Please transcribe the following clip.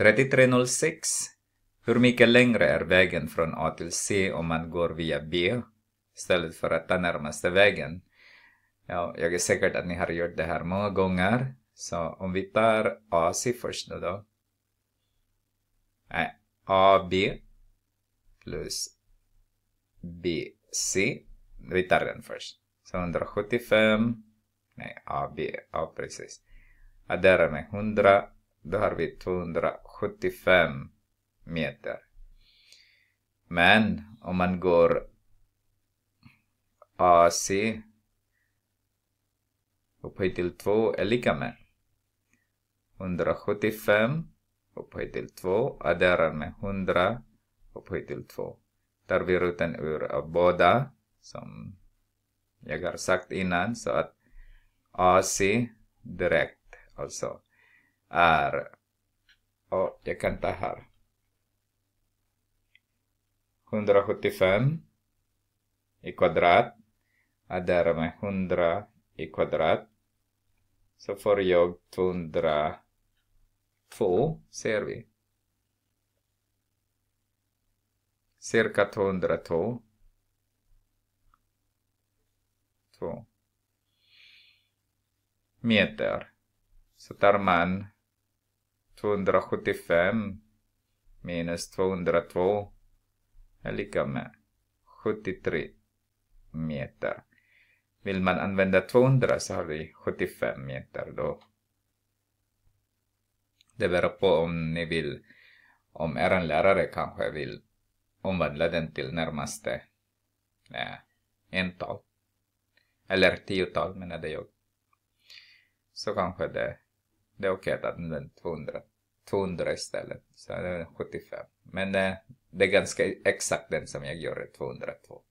3306. Hur mycket längre är vägen från A till C om man går via B istället för att ta närmaste vägen? Ja, jag är säker att ni har gjort det här många gånger. Så om vi tar AC först nu då. Nej, AB plus BC. Vi tar den först. Så 175. Nej, AB. Ja, precis. Addera med 100 då har vi 275 meter. Men om man går AC upphöjt till 2 är lika med 175 upphöjt till 2 adderar med 100 upphöjt till 2. Tar vi roten ur båda som jag har sagt innan så att AC direkt alltså är, och jag kan ta här, 175 i kvadrat är därmed 100 i kvadrat. Så får jag 202, ser vi. Cirka 202. 2 meter. Så tar man 275 minus 202 är lika med 73 meter. Vill man använda 200 så har vi 75 meter då. Det beror på om ni vill, om er lärare kanske vill omvandla den till närmaste eh, ental. Eller tiotal menade jag. Så kanske det det är okej att använda 200, 200 istället. Så det är 75. Men eh, det är ganska exakt den som jag gör, 202.